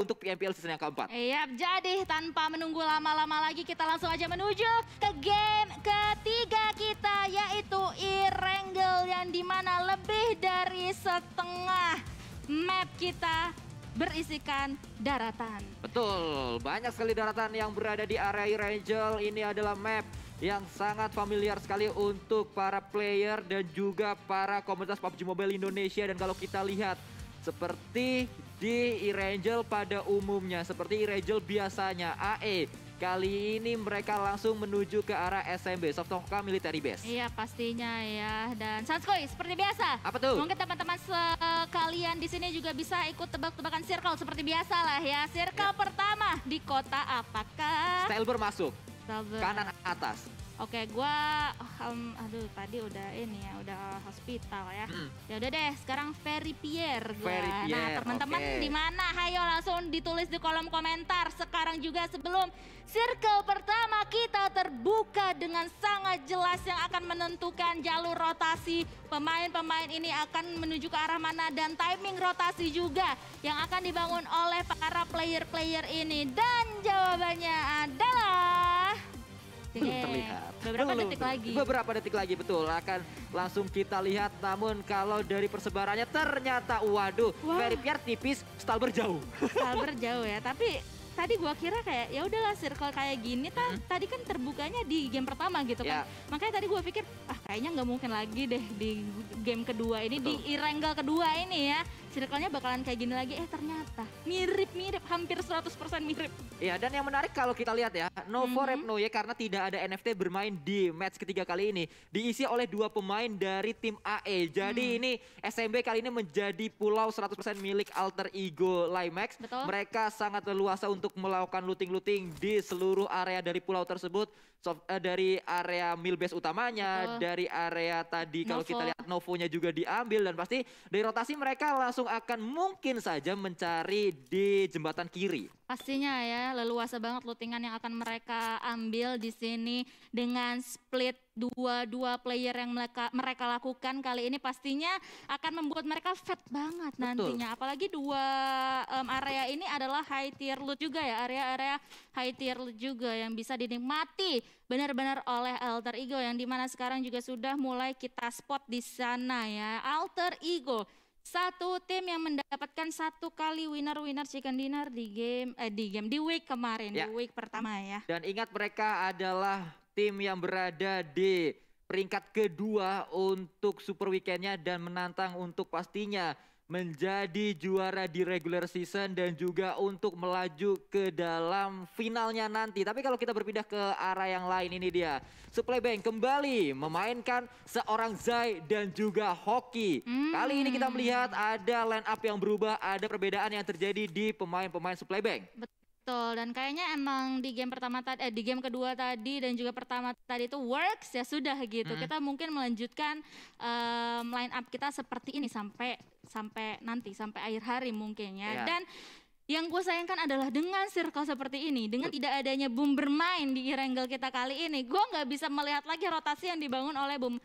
untuk MPL season yang keempat. Iya, jadi tanpa menunggu lama-lama lagi kita langsung aja menuju ke game ketiga kita yaitu Irengel yang dimana lebih dari setengah map kita berisikan daratan. Betul, banyak sekali daratan yang berada di area Irengel. Ini adalah map yang sangat familiar sekali untuk para player dan juga para komunitas PUBG Mobile Indonesia. Dan kalau kita lihat seperti di Irangel pada umumnya. Seperti Irangel biasanya, AE Kali ini mereka langsung menuju ke arah SMB, Softoka Military Base. Iya pastinya ya. Dan Sanskoi seperti biasa. Apa tuh? Mungkin teman-teman sekalian di sini juga bisa ikut tebak-tebakan circle seperti biasa lah ya. Circle ya. pertama di kota apakah? Stelber masuk. Stelber. Kanan atas oke okay, gue um, aduh tadi udah ini ya udah hospital ya Hmm. ya udah deh sekarang Ferry Pierre gue nah teman-teman okay. di mana Hayo langsung ditulis di kolom komentar sekarang juga sebelum Circle pertama kita terbuka dengan sangat jelas yang akan menentukan jalur rotasi. Pemain-pemain ini akan menuju ke arah mana dan timing rotasi juga yang akan dibangun oleh para player-player ini. Dan jawabannya adalah terlihat. Beberapa Belum. detik lagi. Beberapa detik lagi betul akan langsung kita lihat. Namun kalau dari persebarannya ternyata waduh, Ferry Pierre tipis, stalber jauh. Stalber jauh ya, tapi tadi gua kira kayak ya udahlah circle kayak gini ta, kan -hmm. tadi kan terbukanya di game pertama gitu kan. Ya. Makanya tadi gua pikir ah kayaknya nggak mungkin lagi deh di game kedua ini Betul. di irenggal kedua ini ya circle-nya bakalan kayak gini lagi. Eh ternyata mirip-mirip, hampir 100% mirip. Iya, dan yang menarik kalau kita lihat ya, Novo mm -hmm. karena tidak ada NFT bermain di match ketiga kali ini. Diisi oleh dua pemain dari tim AE. Jadi mm. ini SMB kali ini menjadi pulau 100% milik Alter Ego Limax. Betul. Mereka sangat leluasa untuk melakukan looting-looting di seluruh area dari pulau tersebut. So, uh, dari area mil base utamanya, Betul. dari area tadi kalau kita lihat Novo-nya juga diambil. Dan pasti dari rotasi mereka langsung langsung akan mungkin saja mencari di jembatan kiri. Pastinya ya, leluasa banget lootingan yang akan mereka ambil di sini dengan split dua-dua player yang mereka, mereka lakukan kali ini pastinya akan membuat mereka fat banget Betul. nantinya. Apalagi dua um, area ini adalah high tier loot juga ya, area-area high tier loot juga yang bisa dinikmati benar-benar oleh Alter Ego yang dimana sekarang juga sudah mulai kita spot di sana ya. Alter Ego satu tim yang mendapatkan satu kali winner-winner chicken dinner di game eh, di game di week kemarin ya. di week pertama ya. Dan ingat mereka adalah tim yang berada di peringkat kedua untuk Super Weekendnya dan menantang untuk pastinya menjadi juara di regular season dan juga untuk melaju ke dalam finalnya nanti. Tapi kalau kita berpindah ke arah yang lain ini dia. Supply Bank kembali memainkan seorang Zai dan juga Hoki. Hmm. Kali ini kita melihat ada line up yang berubah, ada perbedaan yang terjadi di pemain-pemain Supply Bank. Betul. Betul, dan kayaknya emang di game pertama tadi, eh, di game kedua tadi dan juga pertama tadi itu works ya sudah gitu. Hmm. Kita mungkin melanjutkan um, line up kita seperti ini sampai sampai nanti sampai akhir hari mungkin ya. Yeah. Dan yang gue sayangkan adalah dengan circle seperti ini, dengan tidak adanya boom bermain di Irangle kita kali ini, gue nggak bisa melihat lagi rotasi yang dibangun oleh boom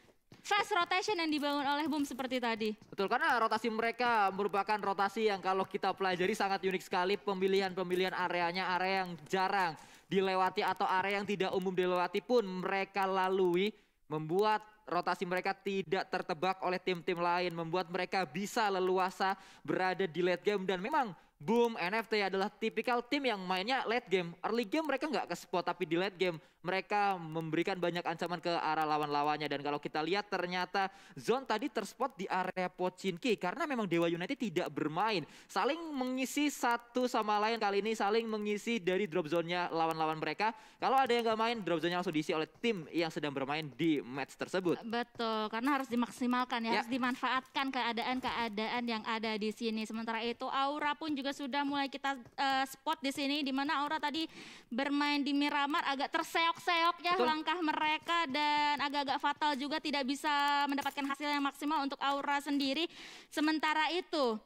fast rotation yang dibangun oleh Boom seperti tadi. Betul, karena rotasi mereka merupakan rotasi yang kalau kita pelajari sangat unik sekali. Pemilihan-pemilihan areanya area yang jarang dilewati atau area yang tidak umum dilewati pun mereka lalui membuat rotasi mereka tidak tertebak oleh tim-tim lain, membuat mereka bisa leluasa berada di late game dan memang Boom, NFT adalah tipikal tim yang mainnya late game. Early game mereka nggak ke spot, tapi di late game mereka memberikan banyak ancaman ke arah lawan-lawannya. Dan kalau kita lihat ternyata zone tadi terspot di area Pochinki karena memang Dewa United tidak bermain. Saling mengisi satu sama lain kali ini, saling mengisi dari drop zone-nya lawan-lawan mereka. Kalau ada yang nggak main, drop zone-nya langsung diisi oleh tim yang sedang bermain di match tersebut. Betul, karena harus dimaksimalkan ya, ya. harus dimanfaatkan keadaan-keadaan yang ada di sini. Sementara itu Aura pun juga juga sudah mulai kita uh, spot di sini di mana Aura tadi bermain di Miramar agak terseok-seok ya Betul. langkah mereka dan agak-agak fatal juga tidak bisa mendapatkan hasil yang maksimal untuk Aura sendiri. Sementara itu,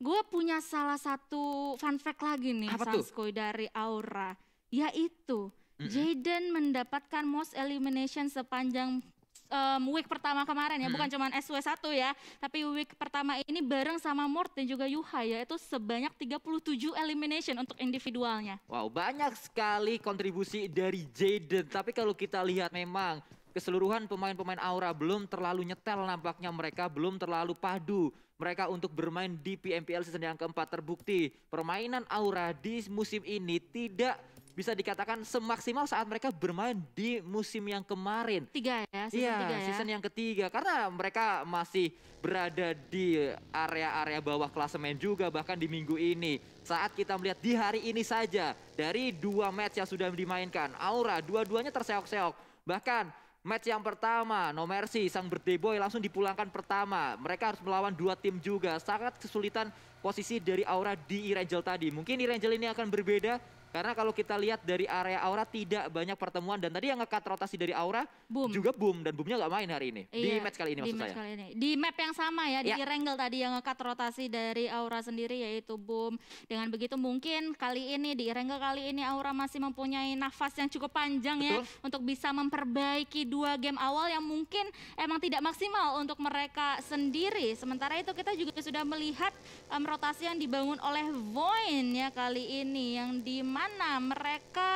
gue punya salah satu fun fact lagi nih Apa Sanskoy dari Aura, yaitu mm -hmm. Jaden mendapatkan most elimination sepanjang um, week pertama kemarin ya, hmm. bukan cuma SW1 ya, tapi week pertama ini bareng sama Mort dan juga Yuha ya, itu sebanyak 37 elimination untuk individualnya. Wow, banyak sekali kontribusi dari Jaden, tapi kalau kita lihat memang keseluruhan pemain-pemain Aura belum terlalu nyetel nampaknya mereka belum terlalu padu mereka untuk bermain di PMPL season yang keempat terbukti permainan Aura di musim ini tidak bisa dikatakan semaksimal saat mereka bermain di musim yang kemarin. Tiga ya, season ya, tiga ya. season yang ketiga. Karena mereka masih berada di area-area bawah klasemen juga bahkan di minggu ini. Saat kita melihat di hari ini saja dari dua match yang sudah dimainkan. Aura dua-duanya terseok-seok. Bahkan match yang pertama, No Mercy, sang berdeboy langsung dipulangkan pertama. Mereka harus melawan dua tim juga. Sangat kesulitan posisi dari Aura di Irangel tadi. Mungkin Irangel ini akan berbeda karena kalau kita lihat dari area aura tidak banyak pertemuan dan tadi yang ngekat rotasi dari aura boom. juga boom dan boomnya nggak main hari ini iya, di match kali ini di maksud saya. ini. Di map yang sama ya, ya. di iya. rengel tadi yang ngekat rotasi dari aura sendiri yaitu boom. Dengan begitu mungkin kali ini di rengel kali ini aura masih mempunyai nafas yang cukup panjang ya Betul. ya untuk bisa memperbaiki dua game awal yang mungkin emang tidak maksimal untuk mereka sendiri. Sementara itu kita juga sudah melihat um, rotasi yang dibangun oleh Voin ya kali ini yang di mana mereka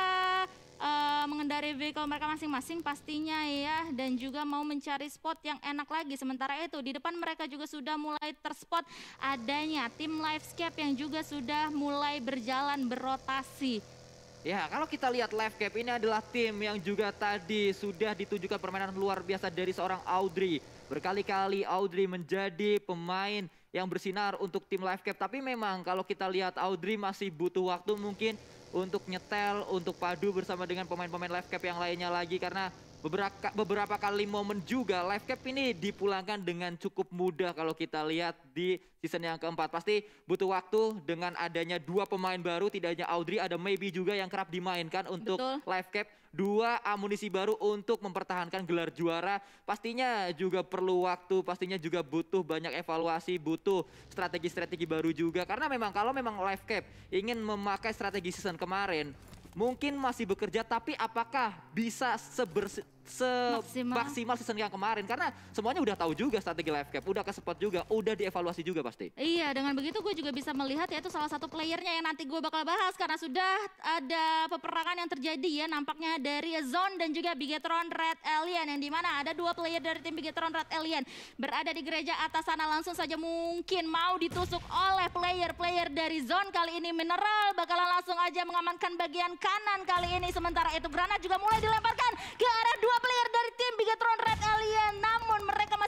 uh, mengendari vehicle mereka masing-masing pastinya ya dan juga mau mencari spot yang enak lagi sementara itu di depan mereka juga sudah mulai terspot adanya tim livescape yang juga sudah mulai berjalan berotasi Ya, kalau kita lihat live cap ini adalah tim yang juga tadi sudah ditunjukkan permainan luar biasa dari seorang Audrey. Berkali-kali Audrey menjadi pemain yang bersinar untuk tim Live Cap. Tapi memang kalau kita lihat Audrey masih butuh waktu mungkin untuk nyetel, untuk padu bersama dengan pemain-pemain Live Cap yang lainnya lagi. Karena Beberapa, beberapa kali momen juga live cap ini dipulangkan dengan cukup mudah kalau kita lihat di season yang keempat. Pasti butuh waktu dengan adanya dua pemain baru, tidak hanya Audrey, ada Maybe juga yang kerap dimainkan untuk Betul. live cap. Dua amunisi baru untuk mempertahankan gelar juara. Pastinya juga perlu waktu, pastinya juga butuh banyak evaluasi, butuh strategi-strategi baru juga. Karena memang kalau memang live cap ingin memakai strategi season kemarin, mungkin masih bekerja, tapi apakah bisa sebersih semaksimal season yang kemarin karena semuanya udah tahu juga strategi live cap, udah kesempat juga, udah dievaluasi juga pasti. Iya, dengan begitu gue juga bisa melihat yaitu salah satu playernya yang nanti gue bakal bahas karena sudah ada peperangan yang terjadi ya nampaknya dari Zone dan juga Bigetron Red Alien yang dimana ada dua player dari tim Bigetron Red Alien berada di gereja atas sana langsung saja mungkin mau ditusuk oleh player-player dari Zone kali ini Mineral bakalan langsung aja mengamankan bagian kanan kali ini sementara itu Granat juga mulai dilemparkan ke arah dua player dari tim Bigatron Red Alien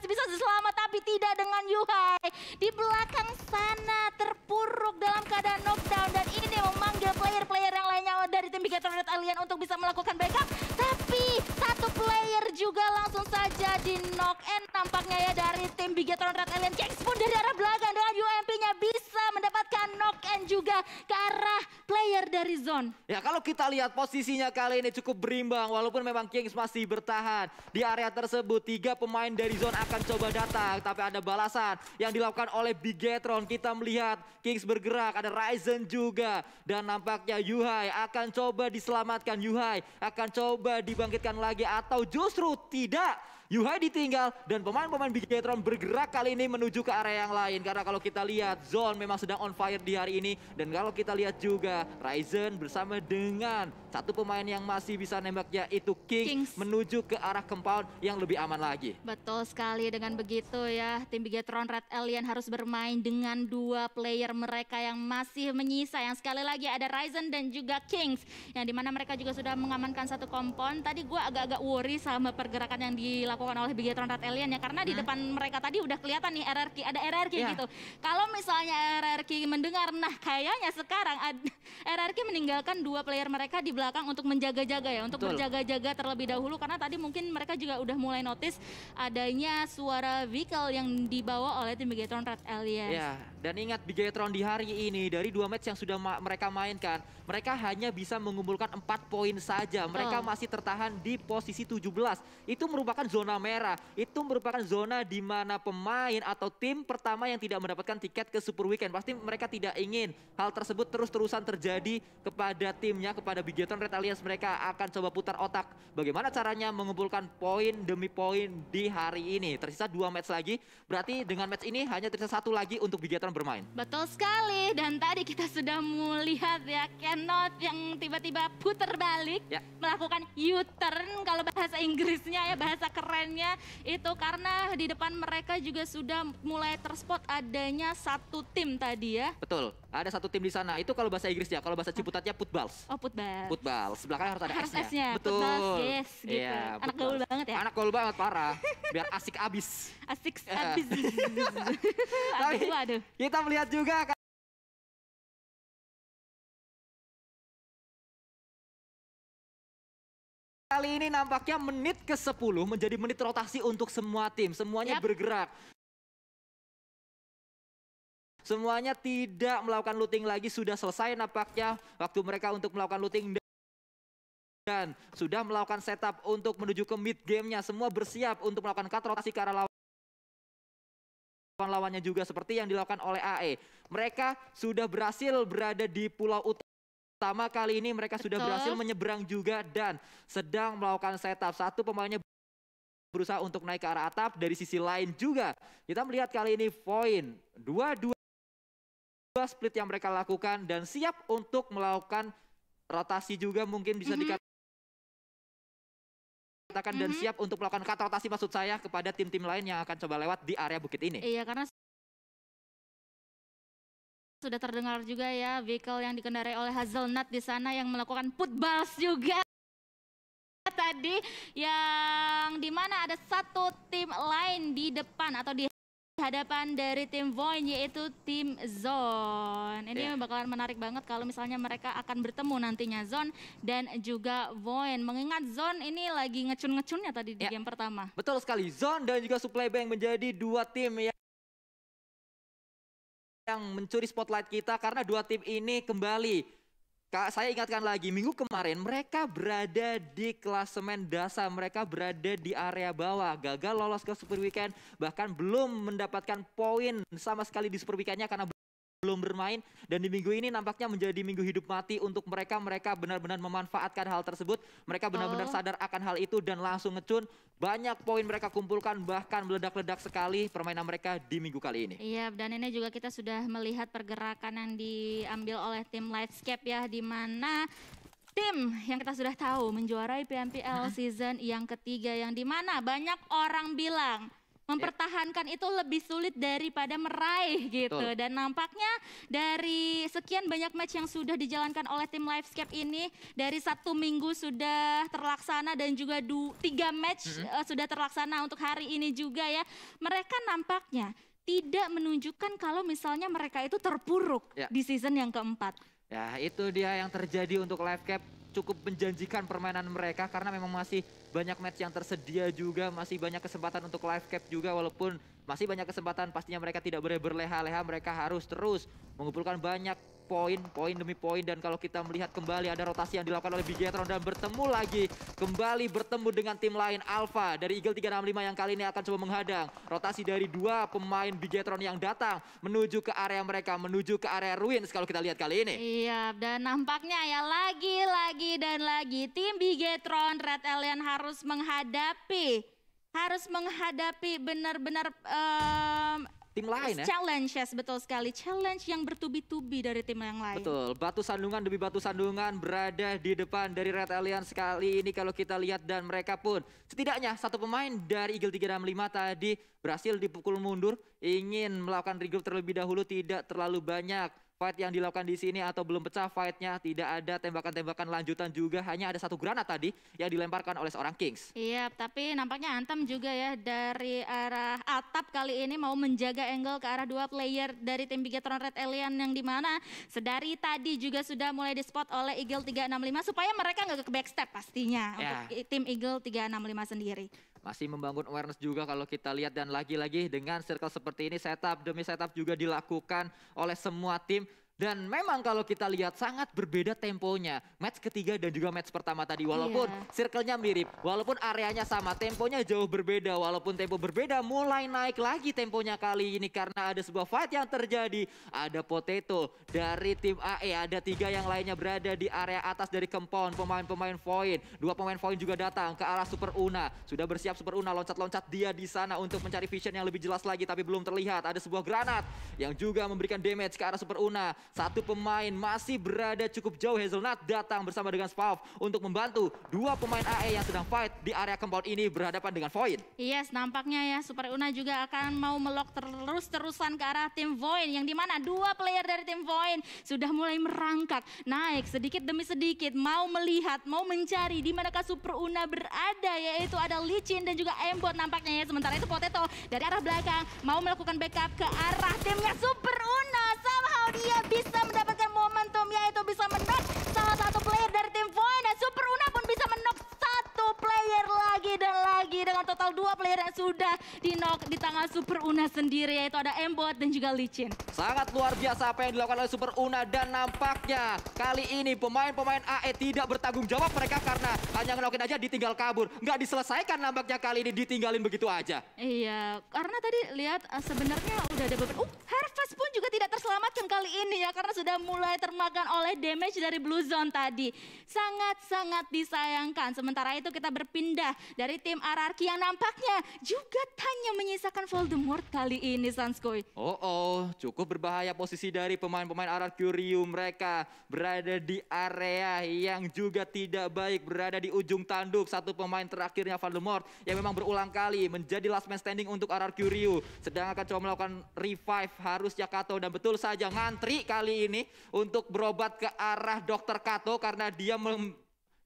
bisa selamat tapi tidak dengan Yuhai. Di belakang sana terpuruk dalam keadaan knockdown dan ini memanggil player-player yang lainnya dari tim Bigator Red Alien untuk bisa melakukan backup. Tapi satu player juga langsung saja di knock and tampaknya ya dari tim Bigator Red Alien. Kings pun dari arah belakang dengan UMP-nya bisa mendapatkan knock and juga ke arah player dari zone. Ya kalau kita lihat posisinya kali ini cukup berimbang walaupun memang Kings masih bertahan di area tersebut. Tiga pemain dari zone akan akan coba datang, tapi ada balasan yang dilakukan oleh Bigetron. Kita melihat Kings bergerak, ada Ryzen juga. Dan nampaknya Yuhai akan coba diselamatkan. Yuhai akan coba dibangkitkan lagi atau justru tidak Yuhai ditinggal dan pemain-pemain Bigetron bergerak kali ini menuju ke area yang lain. Karena kalau kita lihat Zone memang sedang on fire di hari ini. Dan kalau kita lihat juga Ryzen bersama dengan satu pemain yang masih bisa nembak yaitu King Kings. menuju ke arah compound yang lebih aman lagi. Betul sekali dengan begitu ya tim Bigetron Red Alien harus bermain dengan dua player mereka yang masih menyisa. Yang sekali lagi ada Ryzen dan juga Kings yang dimana mereka juga sudah mengamankan satu kompon. Tadi gue agak-agak worry sama pergerakan yang dilakukan dilakukan oleh Bigetron Rat Alien ya karena hmm. di depan mereka tadi udah kelihatan nih RRQ ada RRQ yeah. gitu. Kalau misalnya RRQ mendengar nah kayaknya sekarang ad, RRQ meninggalkan dua player mereka di belakang untuk menjaga-jaga ya, untuk menjaga jaga terlebih dahulu karena tadi mungkin mereka juga udah mulai notice adanya suara vehicle yang dibawa oleh tim Bigetron Rat Alien. Yeah dan ingat Bigetron di hari ini dari dua match yang sudah ma mereka mainkan, mereka hanya bisa mengumpulkan empat poin saja. Mereka oh. masih tertahan di posisi 17. Itu merupakan zona merah. Itu merupakan zona di mana pemain atau tim pertama yang tidak mendapatkan tiket ke Super Weekend. Pasti mereka tidak ingin hal tersebut terus-terusan terjadi kepada timnya, kepada Bigetron Red Alliance. Mereka akan coba putar otak bagaimana caranya mengumpulkan poin demi poin di hari ini. Tersisa dua match lagi. Berarti dengan match ini hanya tersisa satu lagi untuk Bigetron sekarang bermain. Betul sekali. Dan tadi kita sudah melihat ya Kenot yang tiba-tiba puter balik. Ya. Melakukan U-turn kalau bahasa Inggrisnya ya bahasa kerennya. Itu karena di depan mereka juga sudah mulai terspot adanya satu tim tadi ya. Betul. Ada satu tim di sana. Itu kalau bahasa Inggrisnya. Kalau bahasa oh. Ciputatnya footballs. Oh footballs. Footballs Sebelah harus ada harus S-nya. S-nya. Betul. yes iya, gitu. Ya, Anak gaul banget ya. Anak gaul banget parah. Biar asik abis. Asik iya. abis. Tapi, aduh, aduh. Kita melihat juga kan. Kali ini nampaknya menit ke-10 menjadi menit rotasi untuk semua tim. Semuanya yep. bergerak. Semuanya tidak melakukan looting lagi. Sudah selesai nampaknya waktu mereka untuk melakukan looting. Dan sudah melakukan setup untuk menuju ke mid gamenya. Semua bersiap untuk melakukan cut rotasi ke arah lawan lawannya juga seperti yang dilakukan oleh AE. Mereka sudah berhasil berada di pulau utama kali ini mereka Betul. sudah berhasil menyeberang juga dan sedang melakukan setup. Satu pemainnya berusaha untuk naik ke arah atap dari sisi lain juga. Kita melihat kali ini poin dua-dua split yang mereka lakukan dan siap untuk melakukan rotasi juga mungkin bisa mm -hmm. dikatakan katakan mm -hmm. dan mhm. siap untuk melakukan kata rotasi maksud saya kepada tim-tim lain yang akan coba lewat di area bukit ini. Iya, karena sudah terdengar juga ya vehicle yang dikendarai oleh Hazelnut di sana yang melakukan putbals juga tadi yang dimana ada satu tim lain di depan atau di hadapan dari tim Voin yaitu tim Zone. Ini yeah. bakalan menarik banget kalau misalnya mereka akan bertemu nantinya Zone dan juga Voin. Mengingat Zone ini lagi ngecun-ngecunnya tadi yeah. di iya. game pertama. Betul sekali. Zone dan juga Supply Bank menjadi dua tim yang yang mencuri spotlight kita karena dua tim ini kembali Kak, saya ingatkan lagi, minggu kemarin mereka berada di klasemen dasar, mereka berada di area bawah, gagal lolos ke Super Weekend, bahkan belum mendapatkan poin sama sekali di Super Weekendnya karena belum bermain dan di minggu ini nampaknya menjadi minggu hidup mati untuk mereka mereka benar-benar memanfaatkan hal tersebut mereka benar-benar oh. sadar akan hal itu dan langsung ngecun banyak poin mereka kumpulkan bahkan meledak-ledak sekali permainan mereka di minggu kali ini iya dan ini juga kita sudah melihat pergerakan yang diambil oleh tim Lightscape ya di mana tim yang kita sudah tahu menjuarai PMPL season yang ketiga yang di mana banyak orang bilang Mempertahankan itu lebih sulit daripada meraih gitu. Betul. Dan nampaknya dari sekian banyak match yang sudah dijalankan oleh tim Livescape ini dari satu minggu sudah terlaksana dan juga du tiga match mm -hmm. uh, sudah terlaksana untuk hari ini juga ya. Mereka nampaknya tidak menunjukkan kalau misalnya mereka itu terpuruk ya. di season yang keempat. Ya itu dia yang terjadi untuk Livescape cukup menjanjikan permainan mereka karena memang masih banyak match yang tersedia juga, masih banyak kesempatan untuk live cap juga walaupun masih banyak kesempatan pastinya mereka tidak boleh berleha-leha, mereka harus terus mengumpulkan banyak poin, poin demi poin. Dan kalau kita melihat kembali ada rotasi yang dilakukan oleh Bigetron dan bertemu lagi. Kembali bertemu dengan tim lain Alpha dari Eagle 365 yang kali ini akan coba menghadang. Rotasi dari dua pemain Bigetron yang datang menuju ke area mereka, menuju ke area Ruins kalau kita lihat kali ini. Iya, dan nampaknya ya lagi, lagi, dan lagi tim Bigetron Red Alien harus menghadapi harus menghadapi benar-benar um, tim lain ya. Challenges betul sekali. Challenge yang bertubi-tubi dari tim yang lain. Betul. Batu sandungan demi batu sandungan berada di depan dari Red Alliance sekali ini kalau kita lihat dan mereka pun setidaknya satu pemain dari Eagle 365 tadi berhasil dipukul mundur ingin melakukan regroup terlebih dahulu tidak terlalu banyak fight yang dilakukan di sini atau belum pecah fightnya tidak ada tembakan-tembakan lanjutan juga hanya ada satu granat tadi yang dilemparkan oleh seorang Kings. Iya, tapi nampaknya Antam juga ya dari arah atap kali ini mau menjaga angle ke arah dua player dari tim Bigatron Red Alien yang dimana sedari tadi juga sudah mulai di spot oleh Eagle 365 supaya mereka nggak ke backstep pastinya ya. untuk tim Eagle 365 sendiri. Masih membangun awareness juga kalau kita lihat dan lagi-lagi dengan circle seperti ini setup demi setup juga dilakukan oleh semua tim dan memang kalau kita lihat sangat berbeda temponya. Match ketiga dan juga match pertama tadi. Iya. Walaupun yeah. circle-nya mirip, walaupun areanya sama, temponya jauh berbeda. Walaupun tempo berbeda, mulai naik lagi temponya kali ini. Karena ada sebuah fight yang terjadi. Ada Potato dari tim AE, ada tiga yang lainnya berada di area atas dari kempon Pemain-pemain Void, dua pemain Void juga datang ke arah Super Una. Sudah bersiap Super Una, loncat-loncat dia di sana untuk mencari vision yang lebih jelas lagi. Tapi belum terlihat, ada sebuah granat yang juga memberikan damage ke arah Super Una. Satu pemain masih berada cukup jauh. Hazelnut datang bersama dengan Spav untuk membantu dua pemain AE yang sedang fight di area compound ini berhadapan dengan Void. Yes, nampaknya ya Super Una juga akan mau melok terus-terusan ke arah tim Void. Yang dimana dua player dari tim Void sudah mulai merangkak. Naik sedikit demi sedikit. Mau melihat, mau mencari di manakah Super Una berada. Yaitu ada Licin dan juga Embot nampaknya ya. Sementara itu Potato dari arah belakang mau melakukan backup ke arah timnya Super Una. Somehow dia bisa mendapatkan momentum yaitu bisa menok salah satu player dari tim Void dan Super Una pun bisa menok satu player lagi dan lagi dengan total dua player yang sudah di knock di tangan Super Una sendiri yaitu ada Embot dan juga Licin. Sangat luar biasa apa yang dilakukan oleh Super Una dan nampaknya kali ini pemain-pemain AE tidak bertanggung jawab mereka karena hanya ngenokin aja ditinggal kabur. Nggak diselesaikan nampaknya kali ini ditinggalin begitu aja. Iya, karena tadi lihat eh, sebenarnya sudah ada beberapa... Uh, oh, Harvest pun juga tidak terselamatkan kali ini ya karena sudah mulai termakan oleh damage dari Blue Zone tadi. Sangat-sangat disayangkan. Sementara itu kita berpindah dari tim Ararki yang nampaknya juga hanya menyisakan Voldemort kali ini Sanskoy. Oh oh, cukup berbahaya posisi dari pemain-pemain RRQ Ryu mereka berada di area yang juga tidak baik, berada di ujung tanduk satu pemain terakhirnya Voldemort yang memang berulang kali menjadi last man standing untuk RRQ Ryu. Sedang akan coba melakukan Revive harus Jakarta dan betul saja ngantri kali ini untuk berobat ke arah dokter Kato karena dia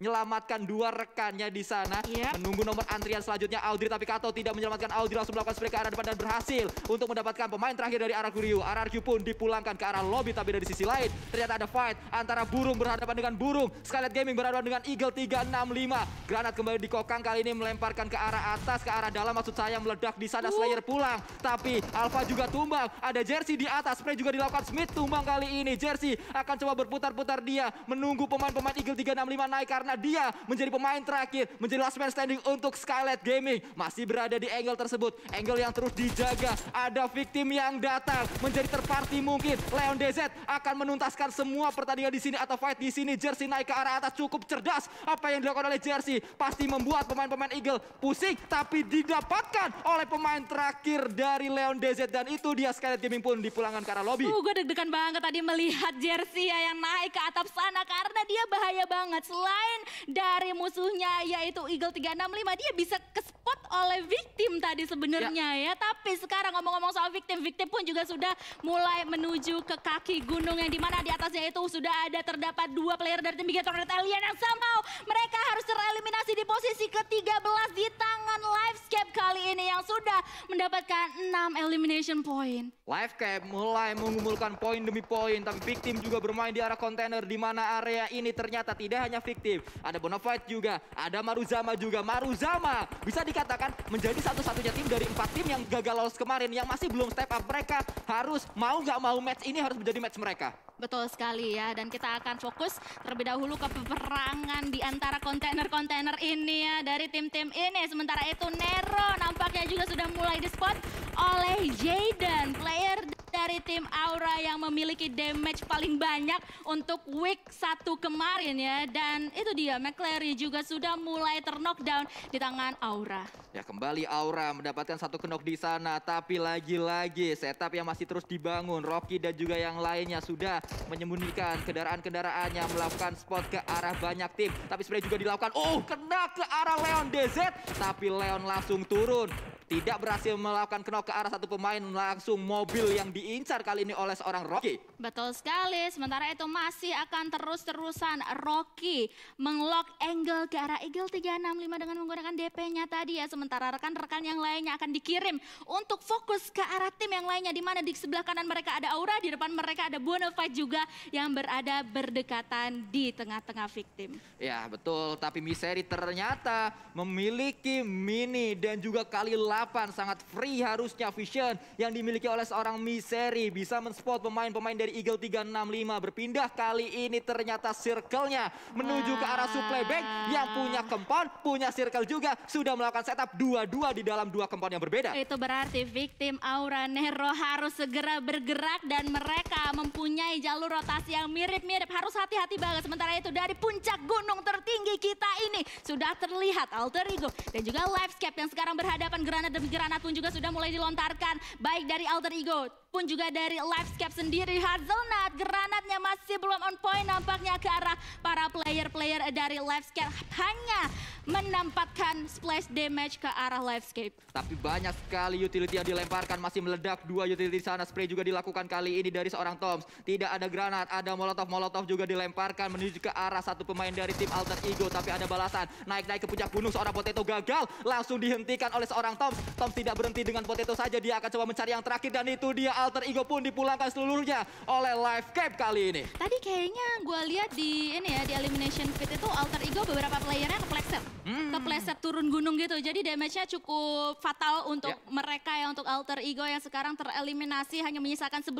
menyelamatkan dua rekannya di sana. Yeah. Menunggu nomor antrian selanjutnya Audrey tapi Kato tidak menyelamatkan Audrey langsung melakukan spray ke arah depan dan berhasil untuk mendapatkan pemain terakhir dari arah Kuryu. RRQ pun dipulangkan ke arah lobby tapi dari sisi lain ternyata ada fight antara burung berhadapan dengan burung. Scarlet Gaming berhadapan dengan Eagle 365. Granat kembali dikokang kali ini melemparkan ke arah atas ke arah dalam maksud saya meledak di sana uh. Slayer pulang. Tapi Alpha juga tumbang. Ada jersey di atas spray juga dilakukan Smith tumbang kali ini. Jersey akan coba berputar-putar dia menunggu pemain-pemain Eagle 365 naik karena karena dia menjadi pemain terakhir, menjadi last man standing untuk Skylight Gaming. Masih berada di angle tersebut, angle yang terus dijaga. Ada victim yang datang, menjadi terparti mungkin. Leon DZ akan menuntaskan semua pertandingan di sini atau fight di sini. Jersey naik ke arah atas cukup cerdas. Apa yang dilakukan oleh Jersey pasti membuat pemain-pemain Eagle pusing, tapi didapatkan oleh pemain terakhir dari Leon DZ dan itu dia Skylight Gaming pun dipulangkan ke arah lobby. Uh, gue deg-degan banget tadi melihat Jersey ya yang naik ke atap sana karena dia bahaya banget. Selain dari musuhnya yaitu Eagle 365 dia bisa ke spot oleh victim tadi sebenarnya ya. ya. Tapi sekarang ngomong-ngomong soal victim, victim pun juga sudah mulai menuju ke kaki gunung yang dimana di atasnya itu sudah ada terdapat dua player dari tim Big Red Alien yang somehow mereka harus tereliminasi di posisi ke-13 di tangan Livescape kali ini yang sudah mendapatkan 6 elimination point. Livescape mulai mengumpulkan poin demi poin tapi victim juga bermain di arah kontainer di mana area ini ternyata tidak hanya fiktif ada Bonafide juga, ada Maruzama juga. Maruzama bisa dikatakan menjadi satu-satunya tim dari empat tim yang gagal lolos kemarin, yang masih belum step up. Mereka harus mau nggak mau match ini harus menjadi match mereka. Betul sekali ya, dan kita akan fokus terlebih dahulu ke peperangan di antara kontainer-kontainer ini ya dari tim-tim ini. Sementara itu Nero nampaknya juga sudah mulai di spot oleh Jaden, player dari tim Aura yang memiliki damage paling banyak untuk week 1 kemarin ya. Dan itu dia, McLaren juga sudah mulai terknockdown di tangan Aura. Ya kembali Aura mendapatkan satu knock di sana, tapi lagi-lagi setup yang masih terus dibangun. Rocky dan juga yang lainnya sudah menyembunyikan kendaraan-kendaraannya melakukan spot ke arah banyak tim. Tapi sebenarnya juga dilakukan, oh kena ke arah Leon DZ, tapi Leon langsung turun. Tidak berhasil melakukan knock ke arah satu pemain langsung mobil yang diincar kali ini oleh seorang Rocky. Betul sekali, sementara itu masih akan terus-terusan Rocky menglock angle ke arah Eagle 365 dengan menggunakan DP-nya tadi ya. Sementara rekan-rekan yang lainnya akan dikirim untuk fokus ke arah tim yang lainnya. Di mana di sebelah kanan mereka ada Aura, di depan mereka ada Bonafide juga yang berada berdekatan di tengah-tengah victim. Ya betul, tapi Misery ternyata memiliki mini dan juga kali 8 sangat free harusnya vision yang dimiliki oleh seorang Misery Bisa men pemain-pemain dari Eagle 365 berpindah. Kali ini ternyata circle-nya menuju ke arah supply bank yang punya compound, punya circle juga. Sudah melakukan setup dua-dua di dalam dua compound yang berbeda. Itu berarti victim Aura Nero harus segera bergerak dan mereka mempunyai jalur rotasi yang mirip-mirip. Harus hati-hati banget. Sementara itu dari puncak gunung tertinggi kita ini sudah terlihat alter ego dan juga livescape yang sekarang berhadapan granat demi granat pun juga sudah mulai dilontarkan baik dari alter ego pun juga dari Livescape sendiri. Hazelnut, granatnya masih belum on point nampaknya ke arah para player-player dari Livescape. Hanya menempatkan splash damage ke arah Livescape. Tapi banyak sekali utility yang dilemparkan, masih meledak dua utility di sana. Spray juga dilakukan kali ini dari seorang Toms. Tidak ada granat, ada molotov-molotov juga dilemparkan menuju ke arah satu pemain dari tim Alter Ego. Tapi ada balasan, naik-naik ke puncak gunung seorang Potato gagal. Langsung dihentikan oleh seorang Toms. Toms tidak berhenti dengan Potato saja, dia akan coba mencari yang terakhir dan itu dia alter ego pun dipulangkan seluruhnya oleh live cap kali ini. Tadi kayaknya gue lihat di ini ya di elimination fit itu alter ego beberapa playernya kepleset. Hmm. Kepleset turun gunung gitu. Jadi damage-nya cukup fatal untuk yeah. mereka ya untuk alter ego yang sekarang tereliminasi hanya menyisakan 11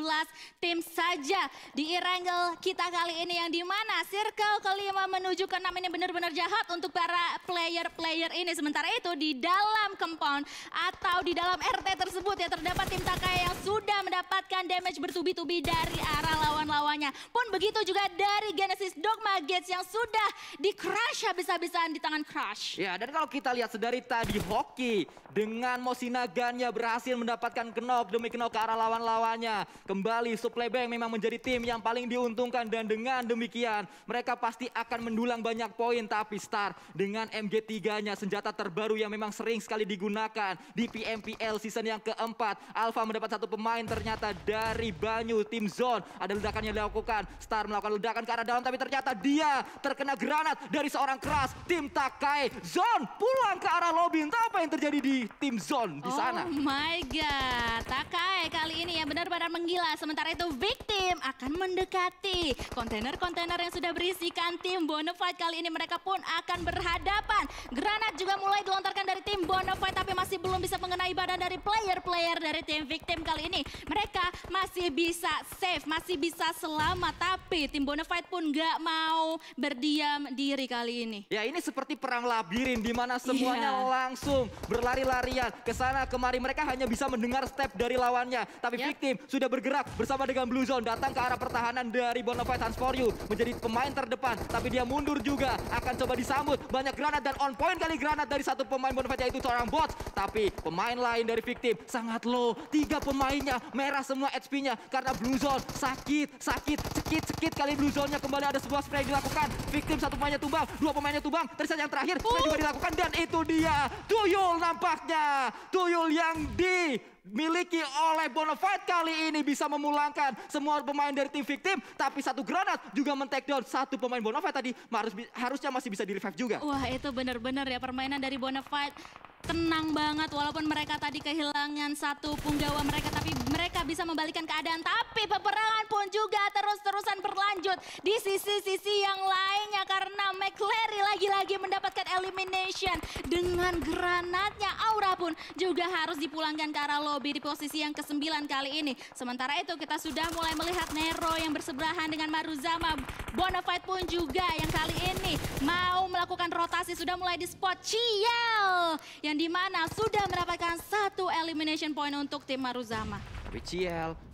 tim saja di Irangel kita kali ini yang di mana circle kelima menuju ke enam ini benar-benar jahat untuk para player-player ini. Sementara itu di dalam compound atau di dalam RT tersebut ya terdapat tim Takaya yang sudah mendapatkan damage bertubi-tubi dari arah lawan-lawannya. Pun begitu juga dari Genesis Dogma Gates yang sudah di-crush habis-habisan di tangan Crush. Ya, dan kalau kita lihat sedari tadi Hoki dengan Mosinagannya berhasil mendapatkan knock demi knock ke arah lawan-lawannya. Kembali Supply Bank memang menjadi tim yang paling diuntungkan dan dengan demikian mereka pasti akan mendulang banyak poin tapi Star dengan MG3-nya senjata terbaru yang memang sering sekali digunakan di PMPL season yang keempat. Alpha mendapat satu pemain ter ternyata dari Banyu tim zone ada ledakan yang dilakukan Star melakukan ledakan ke arah dalam tapi ternyata dia terkena granat dari seorang keras tim Takai zone pulang ke arah lobby entah apa yang terjadi di tim zone di sana Oh my god Takai kali ini ya benar-benar menggila sementara itu victim akan mendekati kontainer-kontainer yang sudah berisikan tim Bonafide kali ini mereka pun akan berhadapan granat juga mulai dilontarkan dari tim Bonafide tapi masih belum bisa mengenai badan dari player-player dari tim victim kali ini mereka masih bisa safe, masih bisa selamat. Tapi tim Bonafide pun gak mau berdiam diri kali ini. Ya ini seperti perang labirin di mana semuanya yeah. langsung berlari-larian. ke sana kemari mereka hanya bisa mendengar step dari lawannya. Tapi yeah. Iya. victim sudah bergerak bersama dengan Blue Zone. Datang ke arah pertahanan dari Bonafide Hans For You. Menjadi pemain terdepan. Tapi dia mundur juga. Akan coba disambut. Banyak granat dan on point kali granat dari satu pemain Bonafide yaitu seorang bot. Tapi pemain lain dari victim sangat low. Tiga pemainnya merah semua HP-nya karena blue zone sakit, sakit, cekit, cekit kali blue zone-nya kembali ada sebuah spray dilakukan. Victim satu pemainnya tumbang, dua pemainnya tumbang, terus yang terakhir spray juga oh. dilakukan dan itu dia tuyul nampaknya. Tuyul yang di dimiliki oleh Bonafide kali ini bisa memulangkan semua pemain dari tim victim tapi satu granat juga men down satu pemain Bonafide tadi harus harusnya masih bisa di revive juga. Wah, itu benar-benar ya permainan dari Bonafide tenang banget walaupun mereka tadi kehilangan satu punggawa mereka tapi mereka bisa membalikan keadaan tapi peperangan pun juga terus-terusan berlanjut di sisi-sisi yang lainnya karena McLary lagi-lagi mendapatkan elimination dengan granatnya Aura pun juga harus dipulangkan ke arah lobby di posisi yang ke-9 kali ini sementara itu kita sudah mulai melihat Nero yang bersebelahan dengan Maruzama Bonafide pun juga yang kali ini mau melakukan rotasi sudah mulai di spot Ciel yang di mana sudah mendapatkan satu elimination point untuk tim Maruzama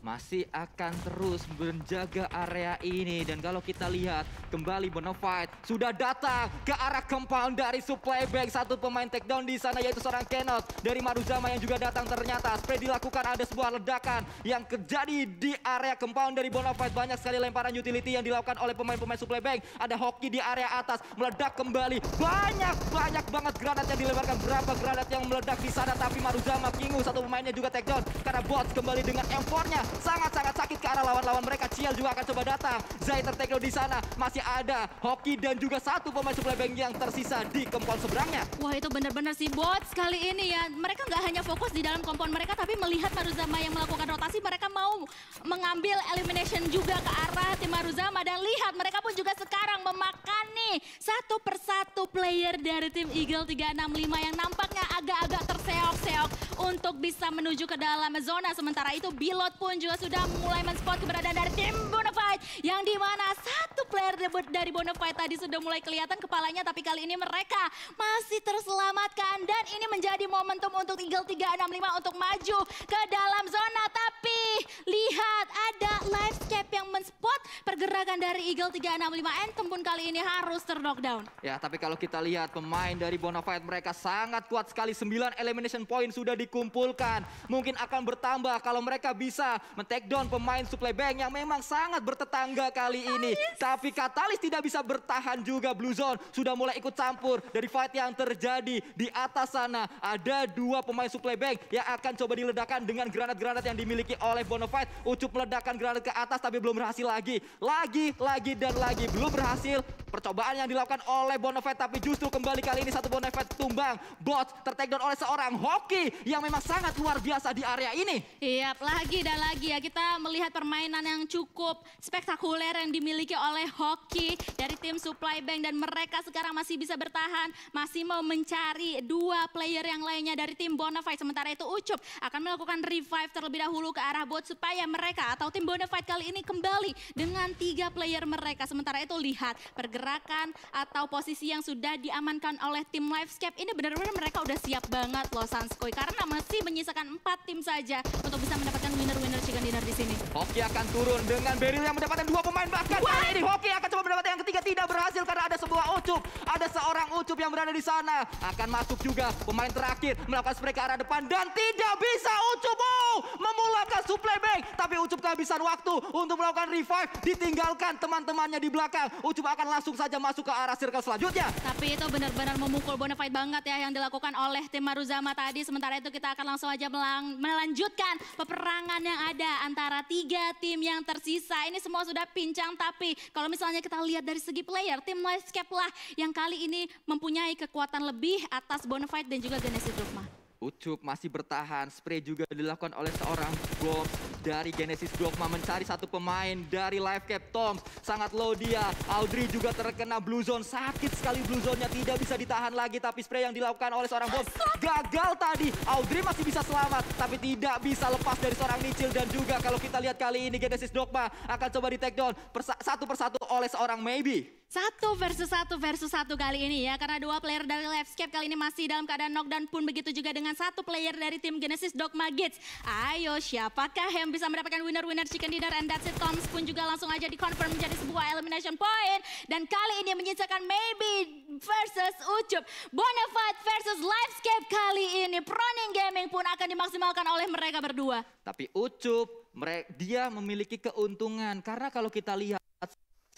masih akan terus menjaga area ini dan kalau kita lihat kembali Bonafide sudah datang ke arah compound dari supply Bank satu pemain takedown di sana yaitu seorang Kenot dari Maruzama yang juga datang ternyata spray dilakukan ada sebuah ledakan yang terjadi di area compound dari Bonafide banyak sekali lemparan utility yang dilakukan oleh pemain-pemain supply Bank ada hoki di area atas meledak kembali banyak banyak banget granat yang dilemparkan berapa granat yang meledak di sana tapi Maruzama Kingu satu pemainnya juga takedown karena bot kembali dengan M4-nya sangat-sangat sakit ke arah lawan-lawan mereka. cial juga akan coba datang. Zai tertekno di sana. Masih ada Hoki dan juga satu pemain supply bank yang tersisa di kompon seberangnya. Wah itu benar-benar sih bot kali ini ya. Mereka nggak hanya fokus di dalam kompon mereka tapi melihat Maruzama yang melakukan rotasi. Mereka mau mengambil elimination juga ke arah tim Maruzama. Dan lihat mereka pun juga sekarang memakan nih satu persatu player dari tim Eagle 365 yang nampaknya agak-agak terseok-seok untuk bisa menuju ke dalam zona. Sementara itu Bilot pun juga sudah mulai menspot keberadaan dari tim Bonafide yang dimana satu player debut dari Bonafide tadi sudah mulai kelihatan kepalanya tapi kali ini mereka masih terselamatkan dan ini menjadi momentum untuk Eagle 365 untuk maju ke dalam zona tapi lihat ada cap yang menspot pergerakan dari Eagle 365 Anthem pun kali ini harus terdok knockdown. Ya, tapi kalau kita lihat pemain dari Bonafide mereka sangat kuat sekali. 9 elimination point sudah dikumpulkan. Mungkin akan bertambah kalau mereka bisa men-take down pemain supply bank yang memang sangat bertetangga kali ini. Ayuh. Tapi Katalis tidak bisa bertahan juga Blue Zone. Sudah mulai ikut campur dari fight yang terjadi di atas sana. Ada dua pemain supply bank yang akan coba diledakkan dengan granat-granat yang dimiliki oleh Bonafide. Ucup meledakkan granat ke atas tapi belum berhasil lagi. Lagi, lagi, dan lagi. Belum berhasil Percobaan yang dilakukan oleh Bonnevet tapi justru kembali kali ini satu Bonnevet tumbang. Bot tertekan oleh seorang Hoki yang memang sangat luar biasa di area ini. Iya, lagi dan lagi ya kita melihat permainan yang cukup spektakuler yang dimiliki oleh Hoki dari tim Supply Bank dan mereka sekarang masih bisa bertahan, masih mau mencari dua player yang lainnya dari tim Bonafide. Sementara itu Ucup akan melakukan revive terlebih dahulu ke arah bot supaya mereka atau tim Bonafide kali ini kembali dengan tiga player mereka. Sementara itu lihat pergerakan gerakan atau posisi yang sudah diamankan oleh tim Livescape ini benar-benar mereka udah siap banget loh Sanskoy karena masih menyisakan empat tim saja untuk bisa mendapatkan winner-winner chicken dinner di sini. Hoki akan turun dengan Beril yang mendapatkan dua pemain bahkan Wah, ini Hoki akan coba mendapatkan yang ketiga tidak berhasil karena ada sebuah ucup, ada seorang ucup yang berada di sana akan masuk juga pemain terakhir melakukan spray ke arah depan dan tidak bisa ucup memulakan supply bank. Tapi Ucup kehabisan waktu untuk melakukan revive. Ditinggalkan teman-temannya di belakang. Ucup akan langsung saja masuk ke arah circle selanjutnya. Tapi itu benar-benar memukul Bonafide banget ya yang dilakukan oleh tim Maruzama tadi. Sementara itu kita akan langsung aja melanjutkan peperangan yang ada antara tiga tim yang tersisa. Ini semua sudah pincang tapi kalau misalnya kita lihat dari segi player, tim Livescape lah yang kali ini mempunyai kekuatan lebih atas Bonafide dan juga Genesis Drukma. Ucup masih bertahan. Spray juga dilakukan oleh seorang Globs dari Genesis Dogma mencari satu pemain dari Lifecap Toms. Sangat low dia. Audrey juga terkena blue zone. Sakit sekali blue zone-nya tidak bisa ditahan lagi. Tapi spray yang dilakukan oleh seorang bom gagal tadi. Audrey masih bisa selamat. Tapi tidak bisa lepas dari seorang Nichil. Dan juga kalau kita lihat kali ini Genesis Dogma akan coba di take down persa satu persatu oleh seorang Maybe. Satu versus satu versus satu kali ini ya. Karena dua player dari Lifescape kali ini masih dalam keadaan knockdown pun begitu juga dengan satu player dari tim Genesis Dogma Gates. Ayo siapakah yang bisa mendapatkan winner-winner chicken dinner and that's it. Toms pun juga langsung aja dikonfirm menjadi sebuah elimination point. Dan kali ini menyisakan Maybe versus Ucup. Bonafide versus Livescape kali ini. Proning Gaming pun akan dimaksimalkan oleh mereka berdua. Tapi Ucup, mereka, dia memiliki keuntungan. Karena kalau kita lihat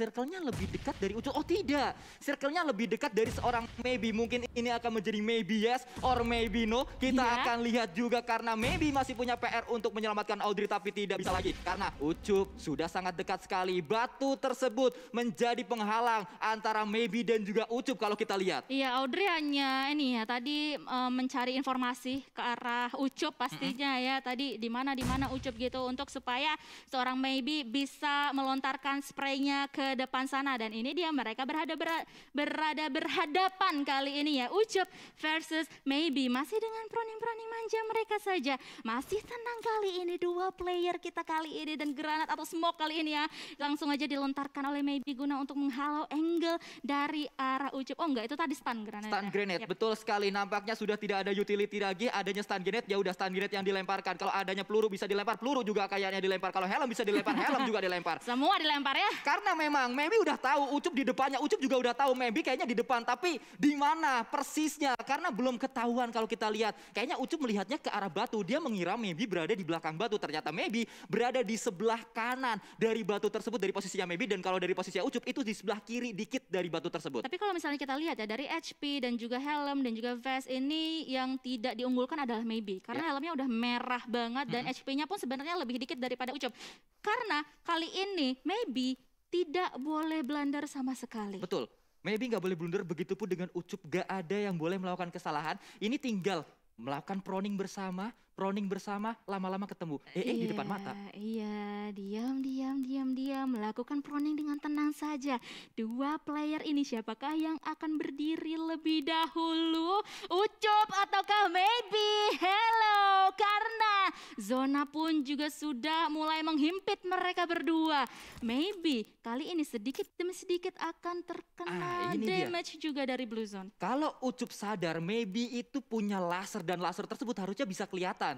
circle-nya lebih dekat dari Ucup. Oh tidak, circle-nya lebih dekat dari seorang maybe. Mungkin ini akan menjadi maybe yes or maybe no. Kita yeah. akan lihat juga karena maybe masih punya PR untuk menyelamatkan Audrey tapi tidak bisa lagi. Karena Ucup sudah sangat dekat sekali. Batu tersebut menjadi penghalang antara maybe dan juga Ucup kalau kita lihat. Iya, Audrey hanya ini ya tadi e, mencari informasi ke arah Ucup pastinya mm -hmm. ya. Tadi di mana di mana Ucup gitu untuk supaya seorang maybe bisa melontarkan spraynya ke depan sana dan ini dia mereka berada berada, berhadapan kali ini ya ucup versus maybe masih dengan proning-proning manja mereka saja masih tenang kali ini dua player kita kali ini dan granat atau smoke kali ini ya langsung aja dilontarkan oleh maybe guna untuk menghalau angle dari arah ucup oh enggak itu tadi stun granat stun granat betul sekali nampaknya sudah tidak ada utility lagi adanya stun granat ya udah stun granat yang dilemparkan kalau adanya peluru bisa dilempar peluru juga kayaknya dilempar kalau helm bisa dilempar helm juga dilempar semua dilempar ya karena memang memang Memi udah tahu Ucup di depannya, Ucup juga udah tahu Memi kayaknya di depan, tapi di mana persisnya karena belum ketahuan kalau kita lihat. Kayaknya Ucup melihatnya ke arah batu, dia mengira Memi berada di belakang batu. Ternyata Memi berada di sebelah kanan dari batu tersebut dari posisinya Memi dan kalau dari posisinya Ucup itu di sebelah kiri dikit dari batu tersebut. Tapi kalau misalnya kita lihat ya dari HP dan juga helm dan juga vest ini yang tidak diunggulkan adalah Maybe karena ya. helmnya udah merah banget dan -hmm. HP-nya pun sebenarnya lebih dikit daripada Ucup. Karena kali ini Maybe tidak boleh blunder sama sekali. Betul. Maybe nggak boleh blunder begitu pun dengan ucup gak ada yang boleh melakukan kesalahan. Ini tinggal melakukan proning bersama, running bersama, lama-lama ketemu. Eh, eh iya, di depan mata. Eh, iya, diam, diam, diam, diam. Melakukan proning dengan tenang saja. Dua player ini siapakah yang akan berdiri lebih dahulu? Ucup ataukah maybe? Hello, karena zona pun juga sudah mulai menghimpit mereka berdua. Maybe kali ini sedikit demi sedikit akan terkena ah, damage dia. juga dari blue zone. Kalau Ucup sadar, maybe itu punya laser dan laser tersebut harusnya bisa kelihatan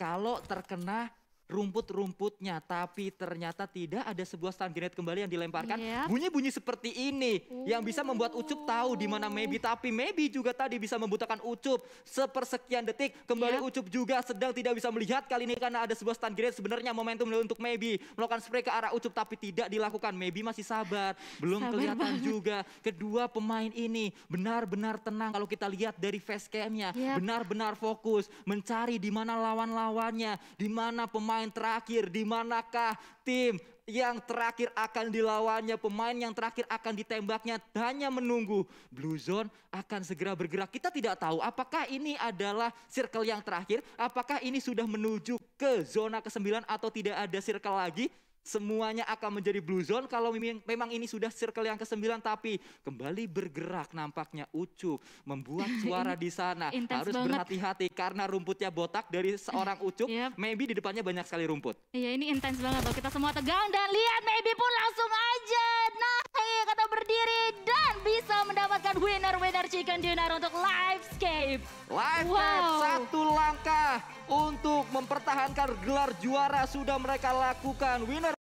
kalau terkena rumput-rumputnya, tapi ternyata tidak ada sebuah stand grenade kembali yang dilemparkan. Iya. Bunyi-bunyi yep. seperti ini Ooh. yang bisa membuat Ucup tahu di mana Maybe, iya. tapi Maybe juga tadi bisa membutakan Ucup sepersekian detik. Kembali yep. Iya. Ucup juga sedang tidak bisa melihat kali ini karena ada sebuah stand grenade. Sebenarnya momentum untuk Maybe melakukan spray ke arah Ucup tapi tidak dilakukan. Maybe masih sabar, belum sabar kelihatan banget. juga. Kedua pemain ini benar-benar tenang kalau kita lihat dari facecamnya, yep. benar-benar fokus mencari di mana lawan-lawannya, di mana pemain pemain terakhir, di manakah tim yang terakhir akan dilawannya, pemain yang terakhir akan ditembaknya, hanya menunggu blue zone akan segera bergerak. Kita tidak tahu apakah ini adalah circle yang terakhir, apakah ini sudah menuju ke zona ke-9 atau tidak ada circle lagi. Semuanya akan menjadi blue zone kalau memang ini sudah circle yang ke-9 tapi kembali bergerak nampaknya ucup membuat suara di sana. Harus berhati-hati karena rumputnya botak dari seorang ucup, yep. maybe di depannya banyak sekali rumput. Iya, ini intens banget loh. Kita semua tegang dan lihat maybe pun langsung aja naik atau berdiri dan bisa mendapatkan winner-winner chicken dinner untuk Livescape. Livescape wow. satu langkah untuk mempertahankan gelar juara sudah mereka lakukan. Winner